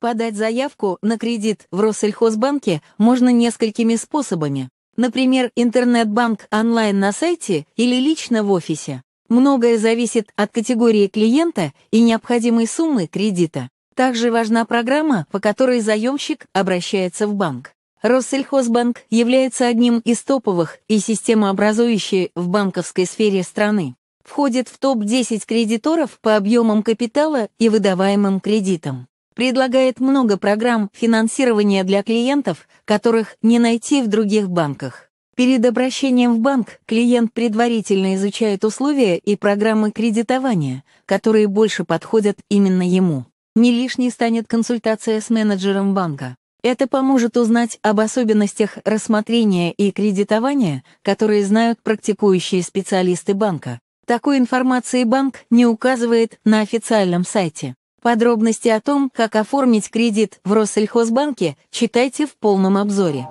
Подать заявку на кредит в Россельхозбанке можно несколькими способами. Например, интернет-банк онлайн на сайте или лично в офисе. Многое зависит от категории клиента и необходимой суммы кредита. Также важна программа, по которой заемщик обращается в банк. Россельхозбанк является одним из топовых и системообразующий в банковской сфере страны. Входит в топ-10 кредиторов по объемам капитала и выдаваемым кредитам предлагает много программ финансирования для клиентов, которых не найти в других банках. Перед обращением в банк клиент предварительно изучает условия и программы кредитования, которые больше подходят именно ему. Не лишней станет консультация с менеджером банка. Это поможет узнать об особенностях рассмотрения и кредитования, которые знают практикующие специалисты банка. Такой информации банк не указывает на официальном сайте. Подробности о том, как оформить кредит в Россельхозбанке, читайте в полном обзоре.